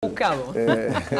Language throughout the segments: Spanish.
Buscado. Eh, eh,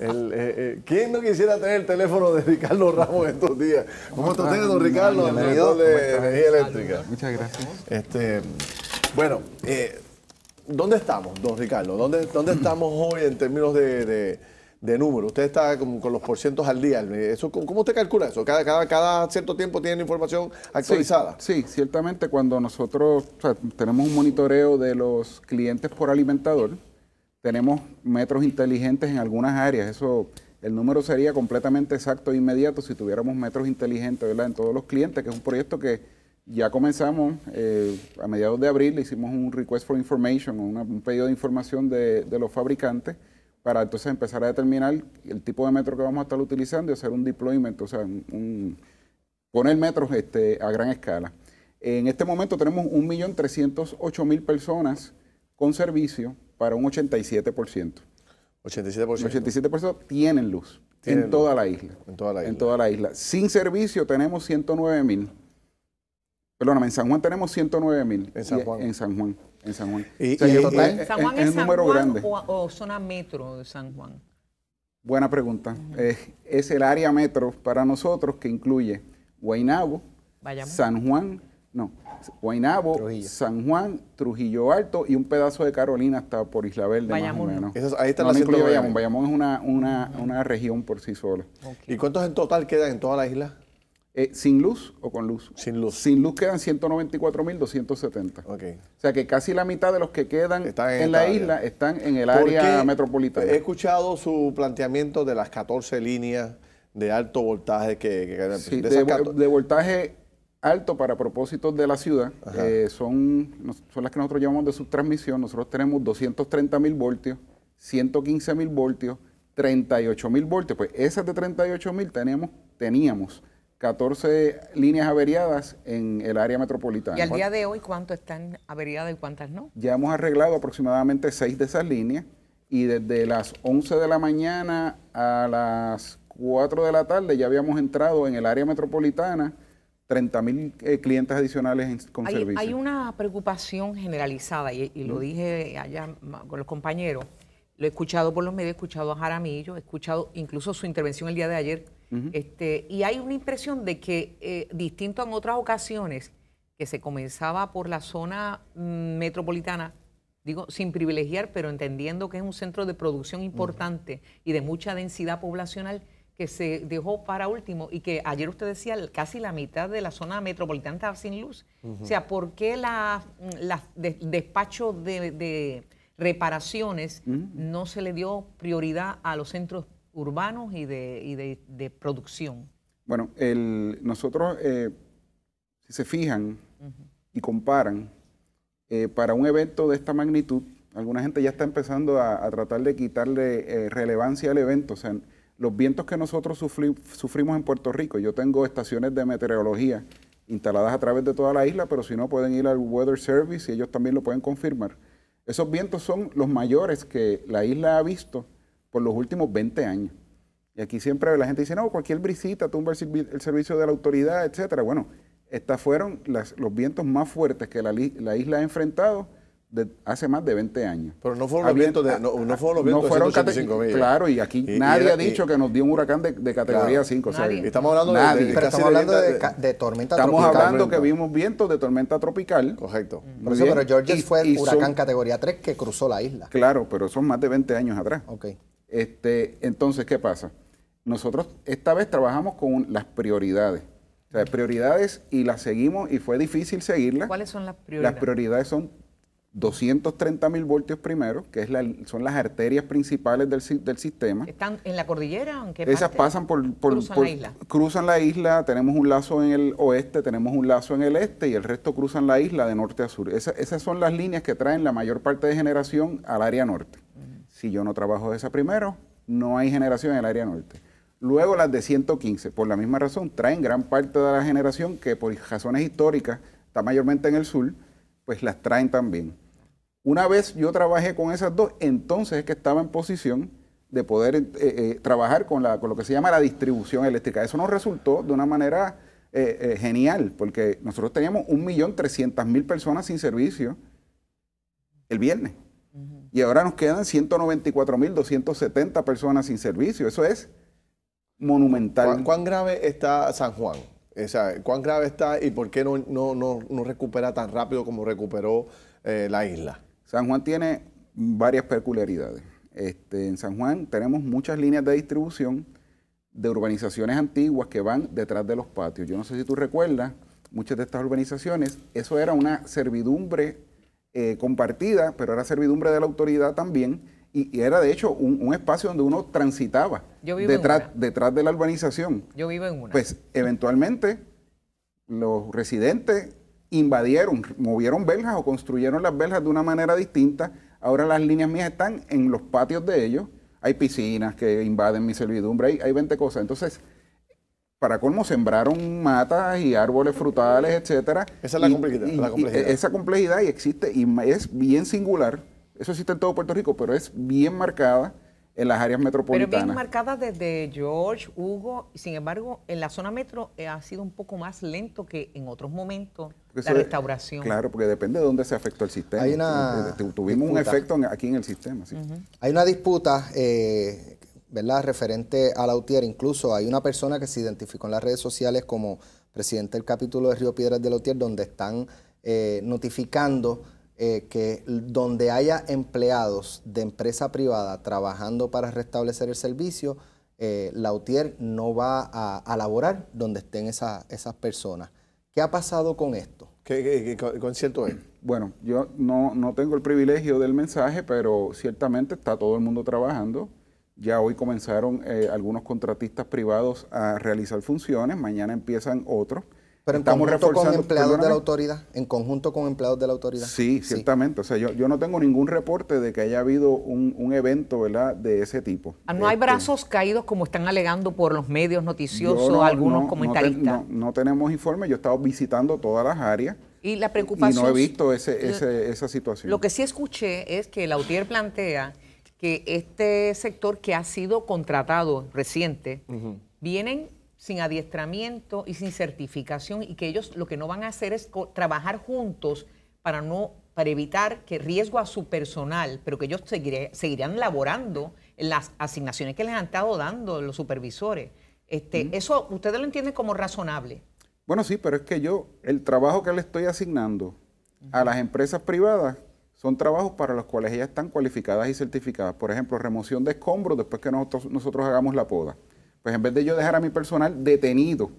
eh, ¿Quién no quisiera tener el teléfono de Ricardo Ramos estos días? ¿Cómo está don Ricardo? Bienvenido de Energía Eléctrica. Muchas gracias. Este, bueno, ¿dónde estamos, don Ricardo? ¿Dónde, dónde estamos hoy en términos de, de, número? Usted está con, con los porcientos al día. ¿Cómo usted calcula eso? ¿Cada, cada, cierto tiempo tiene información actualizada? Sí, ciertamente cuando nosotros tenemos un monitoreo de los clientes por alimentador, tenemos metros inteligentes en algunas áreas. Eso, el número sería completamente exacto e inmediato si tuviéramos metros inteligentes en todos los clientes, que es un proyecto que ya comenzamos eh, a mediados de abril, hicimos un request for information, un pedido de información de, los fabricantes para entonces empezar a determinar el tipo de metro que vamos a estar utilizando y hacer un deployment, o sea, poner metros este, a gran escala. En este momento tenemos 1.308.000 personas con servicio para un 87%. 87%. 87% tienen luz en toda la isla. En toda la isla. En toda la isla. Sin servicio tenemos 109 mil. Perdóname, en San Juan tenemos 109 mil. En San Juan. En San Juan. San Juan. San Juan es, el número grande. O, zona metro de San Juan? Buena pregunta. es el área metro para nosotros que incluye Guaynabo, San Juan, no, Guainabo, San Juan, Trujillo Alto y un pedazo de Carolina hasta por Isla Verde. Bayamón. Más o menos. ahí está Bayamón. Bayamón es una, región por sí sola. ¿Y cuántos en total quedan en toda la isla? Eh, ¿Sin luz o con luz? Sin luz. Sin luz quedan 194.270. O sea que casi la mitad de los que quedan en, la isla están en el área metropolitana. He escuchado su planteamiento de las 14 líneas de alto voltaje que... sí, de, voltaje alto para propósitos de la ciudad, eh, son, son las que nosotros llamamos de subtransmisión. Nosotros tenemos 230 mil voltios, 115 mil voltios, 38 mil voltios. Pues esas de 38 mil teníamos, teníamos 14 líneas averiadas en el área metropolitana. ¿Y al día de hoy cuánto están averiadas y cuántas no? Ya hemos arreglado aproximadamente 6 de esas líneas y desde las 11 de la mañana a las 4 de la tarde ya habíamos entrado en el área metropolitana 30.000 eh, clientes adicionales con servicio. Hay una preocupación generalizada, y, lo dije allá con los compañeros, lo he escuchado por los medios, he escuchado a Jaramillo, he escuchado incluso su intervención el día de ayer, este, y hay una impresión de que, eh, distinto a en otras ocasiones, que se comenzaba por la zona mm, metropolitana, digo, sin privilegiar, pero entendiendo que es un centro de producción importante y de mucha densidad poblacional, que se dejó para último y que ayer usted decía casi la mitad de la zona metropolitana estaba sin luz. O sea, ¿por qué la, despacho de, reparaciones mm. no se le dio prioridad a los centros urbanos y de, producción? Bueno, el, nosotros, eh, si se fijan y comparan, eh, para un evento de esta magnitud, alguna gente ya está empezando a, tratar de quitarle eh, relevancia al evento. O sea, los vientos que nosotros sufrimos en Puerto Rico, yo tengo estaciones de meteorología instaladas a través de toda la isla, pero si no pueden ir al Weather Service y ellos también lo pueden confirmar. Esos vientos son los mayores que la isla ha visto por los últimos 20 años. Y aquí siempre la gente dice, no, cualquier brisita tumba el, servicio de la autoridad, etcétera. Bueno, estas fueron los vientos más fuertes que la isla ha enfrentado hace más de 20 años. Pero no fueron los vientos de, no, Claro, y aquí nadie ha dicho que nos dio un huracán de, categoría 5. estamos hablando de, estamos hablando de, tormenta tropical. Estamos hablando que vimos vientos de tormenta tropical. Correcto. pero George fue el huracán categoría 3 que cruzó la isla. Claro, pero son más de 20 años atrás. Ok. Este, entonces, ¿qué pasa? Nosotros esta vez trabajamos con las prioridades. O prioridades y las seguimos y fue difícil seguirlas. ¿Cuáles son las prioridades? Las prioridades son 230 mil voltios primero, que es son las arterias principales del, sistema. ¿Están en la cordillera? ¿En qué parte? Esas pasan por, cruzan, la isla. cruzan la isla. Tenemos un lazo en el oeste, tenemos un lazo en el este y el resto cruzan la isla de norte a sur. esas son las líneas que traen la mayor parte de generación al área norte. Si yo no trabajo de esa primero, no hay generación en el área norte. Luego las de 115, por la misma razón, traen gran parte de la generación que por razones históricas está mayormente en el sur, pues las traen también. Una vez yo trabajé con esas dos, entonces es que estaba en posición de poder eh, eh, trabajar con, lo que se llama la distribución eléctrica. Eso nos resultó de una manera eh, genial, porque nosotros teníamos 1.300.000 personas sin servicio el viernes. Y ahora nos quedan 194.270 personas sin servicio. Eso es monumental. ¿Cuán, grave está San Juan? ¿Cuán grave está y por qué no, no, no recupera tan rápido como recuperó la isla? San Juan tiene varias peculiaridades. Este, en San Juan tenemos muchas líneas de distribución de urbanizaciones antiguas que van detrás de los patios. Yo no sé si tú recuerdas, muchas de estas urbanizaciones, eso era una servidumbre eh, compartida, pero era servidumbre de la autoridad también, y, era de hecho un, espacio donde uno transitaba detrás, detrás de la urbanización. Yo vivo en una. Pues eventualmente los residentes invadieron, movieron belgas o construyeron las belgas de una manera distinta. Ahora las líneas mías están en los patios de ellos. Hay piscinas que invaden mi servidumbre, hay, hay 20 cosas. Entonces, para colmo, sembraron matas y árboles frutales, etcétera. Esa es la, complejidad, esa complejidad existe y es bien singular. Eso existe en todo Puerto Rico, pero es bien marcada en las áreas metropolitanas. Pero bien marcada desde George, Hugo, sin embargo, en la zona metro eh, ha sido un poco más lento que en otros momentos la restauración. claro, porque depende de dónde se afectó el sistema. Hay Tuvimos un efecto aquí en el sistema. Hay una disputa, eh, referente a la UTIER. Incluso hay una persona que se identificó en las redes sociales como presidente del capítulo de Río Piedras de UTIER, donde están eh, notificando eh, que donde haya empleados de empresa privada trabajando para restablecer el servicio, la UTIER no va a, laborar donde estén esas personas. ¿Qué ha pasado con esto? ¿Qué, concierto es? Bueno, yo no, tengo el privilegio del mensaje, pero ciertamente está todo el mundo trabajando. Ya hoy comenzaron eh, algunos contratistas privados a realizar funciones, mañana empiezan otros. Pero en estamos con empleados de la autoridad, en conjunto con empleados de la autoridad. Sí, ciertamente. O sea, yo, no tengo ningún reporte de que haya habido un, evento, de ese tipo. Ah, no hay este, brazos caídos como están alegando por los medios noticiosos, algunos comentaristas. No, no, tenemos informes. yo he estado visitando todas las áreas. Y la preocupación. Y no he visto esa situación. Lo que sí escuché es que UTIER plantea que este sector que ha sido contratado reciente, vienen sin adiestramiento y sin certificación y que ellos lo que no van a hacer es trabajar juntos para no para evitar que riesgo a su personal, pero que ellos seguiré, seguirán laborando en las asignaciones que les han estado dando los supervisores. Este, Eso ustedes lo entienden como razonable. Bueno, sí, pero es que yo, el trabajo que le estoy asignando a las empresas privadas son trabajos para los cuales ellas están cualificadas y certificadas. Por ejemplo, remoción de escombros después que nosotros, nosotros hagamos la poda pues en vez de yo dejar a mi personal detenido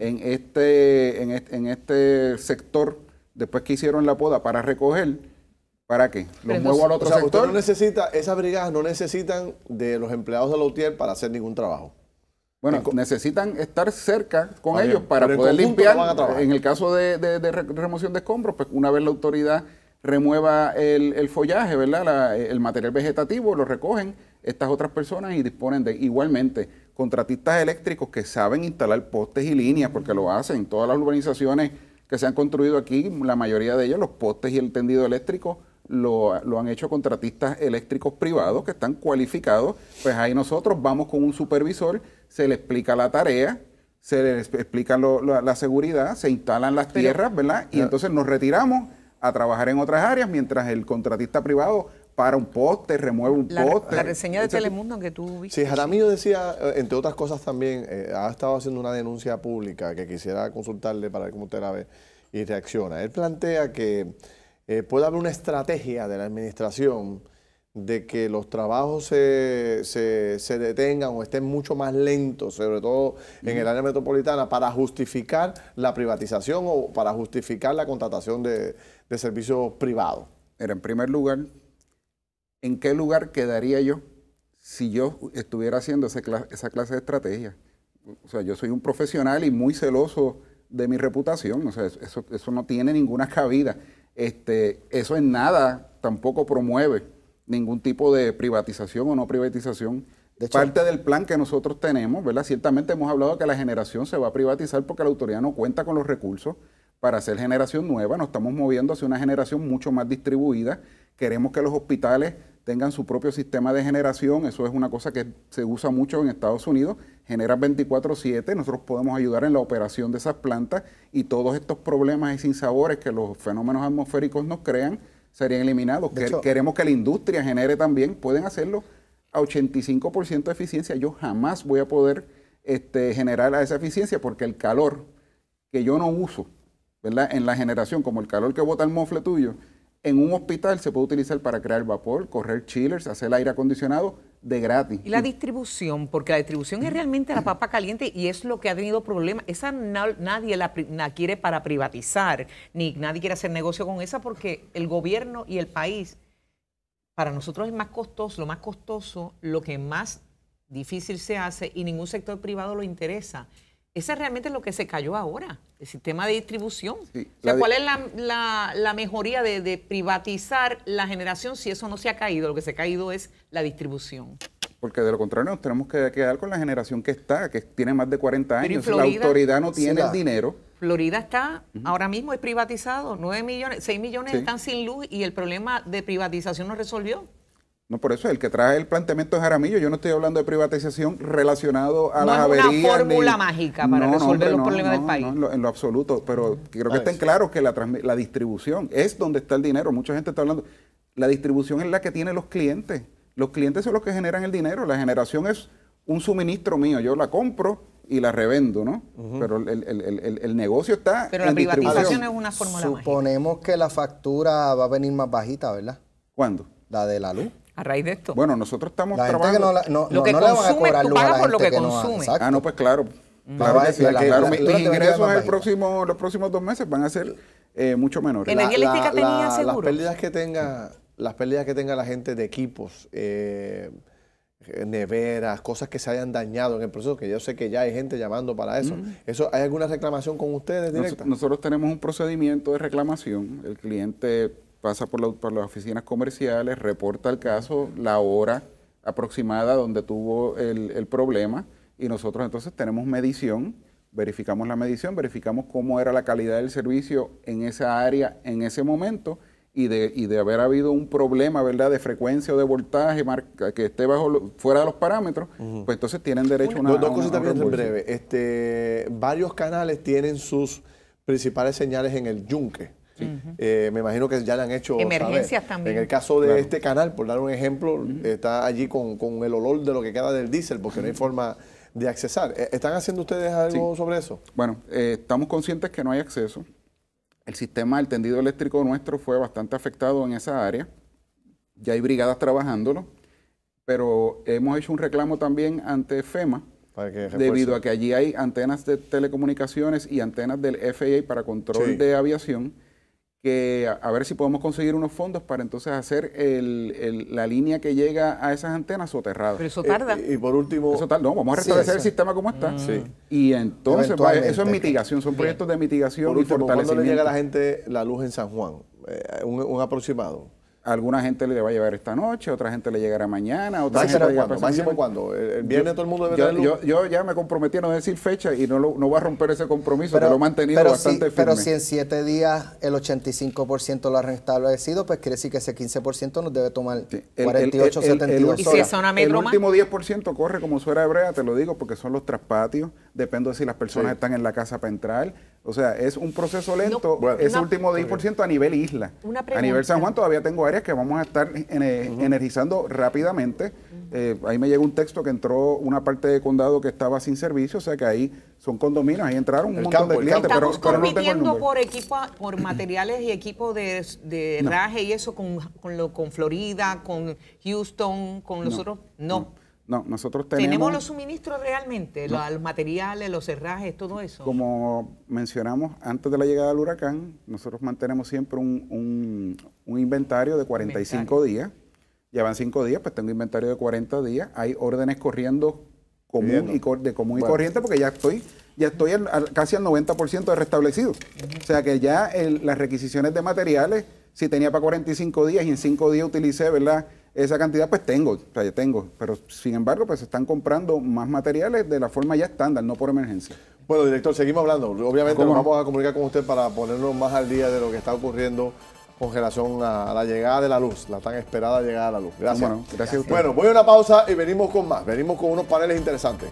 en, este, en, este sector, después que hicieron la poda para recoger, ¿Para qué? ¿Los muevo al otro sector? esas brigadas no necesitan de los empleados de la UTIER para hacer ningún trabajo. Bueno, necesitan estar cerca con ellos para poder limpiar. en el caso de, remoción de escombros, pues una vez la autoridad remueva el, follaje, ¿verdad? el material vegetativo, lo recogen estas otras personas y disponen de igualmente contratistas eléctricos que saben instalar postes y líneas, porque lo hacen. Todas las urbanizaciones que se han construido aquí, la mayoría de ellas, los postes y el tendido eléctrico, lo, han hecho contratistas eléctricos privados que están cualificados. Pues ahí nosotros vamos con un supervisor, se le explica la tarea, se le explica la seguridad, se instalan las tierras, ¿verdad? Y ah. entonces nos retiramos a trabajar en otras áreas mientras el contratista privado para un poste, remueve un la, La reseña de Telemundo que tú viste. Sí, Jaramillo decía, eh, entre otras cosas también, eh, ha estado haciendo una denuncia pública que quisiera consultarle para ver cómo usted la ve y reacciona. Él plantea que eh, puede haber una estrategia de la administración de que los trabajos se, se, detengan o estén mucho más lentos, sobre todo en el área metropolitana, para justificar la privatización o para justificar la contratación de, de servicios privados. Era en primer lugar, ¿en qué lugar quedaría yo si yo estuviera haciendo esa clase, de estrategia? O sea, yo soy un profesional y muy celoso de mi reputación, o sea, eso, no tiene ninguna cabida. Este, eso en nada tampoco promueve ningún tipo de privatización o no privatización. Parte del plan que nosotros tenemos, ¿verdad? Ciertamente hemos hablado que la generación se va a privatizar porque la autoridad no cuenta con los recursos para hacer generación nueva. Nos estamos moviendo hacia una generación mucho más distribuida. Queremos que los hospitales tengan su propio sistema de generación. Eso es una cosa que se usa mucho en Estados Unidos. Genera 24/7, nosotros podemos ayudar en la operación de esas plantas y todos estos problemas y sinsabores que los fenómenos atmosféricos nos crean serían eliminados. queremos que la industria genere también, pueden hacerlo a 85% de eficiencia. Yo jamás voy a poder este, generar a esa eficiencia porque el calor que yo no uso, ¿verdad? En la generación, como el calor que bota el mofle tuyo, en un hospital se puede utilizar para crear vapor, correr chillers, hacer aire acondicionado de gratis. Y la distribución, porque la distribución es realmente la papa caliente y es lo que ha tenido problemas. Esa nadie la, quiere para privatizar, ni nadie quiere hacer negocio con esa porque el gobierno y el país, para nosotros es más costoso, lo más costoso, lo que más difícil se hace y ningún sector privado lo interesa. Ese es realmente lo que se cayó ahora, el sistema de distribución. ¿cuál es la, mejoría de, privatizar la generación si eso no se ha caído? Lo que se ha caído es la distribución. Porque de lo contrario nos tenemos que quedar con la generación que está, que tiene más de 40 años. la autoridad no tiene el dinero. Florida está, ahora mismo es privatizado, 9 millones, 6 millones están sin luz y el problema de privatización no resolvió. No, por eso el que trae el planteamiento de Jaramillo, yo no estoy hablando de privatización relacionado a las averías. No es una fórmula mágica para resolver los problemas del país. No, en lo, absoluto, pero quiero que pues estén claros que la, distribución es donde está el dinero. Mucha gente está hablando. La distribución es la que tiene los clientes. Los clientes son los que generan el dinero. La generación es un suministro mío. Yo la compro y la revendo, ¿no? Pero el, el, el, el, negocio está. Pero la privatización es una fórmula mágica. Suponemos que la factura va a venir más bajita, ¿verdad? ¿Cuándo? La de la luz a raíz de esto. Bueno, nosotros estamos trabajando. lo que consume, tú pagas por lo que, consume. ah, no, pues claro. Mm. claro, que sí, claro mis, ingresos el próximo, los próximos dos meses van a ser eh, mucho menores. ¿Energía tenía seguro? Las pérdidas que tenga, las pérdidas que tenga la gente de equipos, eh, neveras, cosas que se hayan dañado en el proceso, que yo sé que ya hay gente llamando para eso. Mm. eso ¿Hay alguna reclamación con ustedes directa? nosotros tenemos un procedimiento de reclamación. El cliente pasa por, las oficinas comerciales, reporta el caso, la hora aproximada donde tuvo el, problema y nosotros entonces tenemos medición, verificamos la medición, verificamos cómo era la calidad del servicio en esa área en ese momento y de, y de, haber habido un problema, ¿verdad?, de frecuencia o de voltaje que esté bajo fuera de los parámetros, pues entonces tienen derecho a una... Dos también en breve. Este, varios canales tienen sus principales señales en el yunque. Eh, me imagino que ya le han hecho... Emergencias también. En el caso de este canal, por dar un ejemplo, está allí con, el olor de lo que queda del diésel, porque no hay forma de accesar. Eh, ¿Están haciendo ustedes algo sobre eso? Bueno, eh, estamos conscientes que no hay acceso. El sistema, el tendido eléctrico nuestro fue bastante afectado en esa área. Ya hay brigadas trabajándolo, pero hemos hecho un reclamo también ante FEMA, debido a que allí hay antenas de telecomunicaciones y antenas del FAA para control de aviación que a, ver si podemos conseguir unos fondos para entonces hacer la línea que llega a esas antenas soterradas. Pero eso tarda. Eh, y por último... Eso tarda, no, vamos a restablecer el sistema como está. Mm. Sí. Y entonces, pues, eso es mitigación, son proyectos de mitigación por y fortalecimiento. ¿Cuándo le llega a la gente la luz en San Juan? Eh, un aproximado alguna gente le va a llevar esta noche, otra gente le llegará mañana, otra Máximo gente cuando, Máximo cuando, el, todo el mundo debe yo, Yo, ya me comprometí a no decir fecha y no, no voy a romper ese compromiso, pero, lo he mantenido bastante firme. Pero si en siete días el 85% lo ha restablecido, pues quiere decir que ese 15% nos debe tomar el, 48, 72 horas. ¿Y si es una el último 10% corre como suera hebrea, te lo digo, porque son los traspatios, depende de si las personas están en la casa para entrar, o sea, es un proceso lento, es bueno, ese último 10% a nivel isla. a nivel San Juan todavía tengo áreas que vamos a estar energizando rápidamente. Eh, ahí me llegó un texto que entró una parte de condado que estaba sin servicio, o sea que ahí son condominios, ahí entraron un montón de clientes. Pero, Estamos no por, equipo, por materiales y equipos de, de y eso con, lo, con Florida, con Houston, con nosotros? otros. no. No, nosotros tenemos... ¿Tenemos los suministros realmente? Los, materiales, los cerrajes, todo eso? Como mencionamos, antes de la llegada del huracán, nosotros mantenemos siempre un, inventario de 45 días. Llevan 5 días, pues tengo inventario de 40 días. Hay órdenes corriendo común y, de común y corriente porque ya estoy ya estoy casi al 90% de restablecido. O sea que ya las requisiciones de materiales, si tenía para 45 días y en 5 días utilicé, ¿verdad?, esa cantidad pues tengo, o sea, tengo, pero sin embargo pues se están comprando más materiales de la forma ya estándar, no por emergencia. Bueno, director, seguimos hablando. Obviamente nos vamos a comunicar con usted para ponernos más al día de lo que está ocurriendo con relación a la llegada de la luz, la tan esperada llegada de la luz. Gracias. gracias a usted. Bueno, voy a una pausa y venimos con más. Venimos con unos paneles interesantes.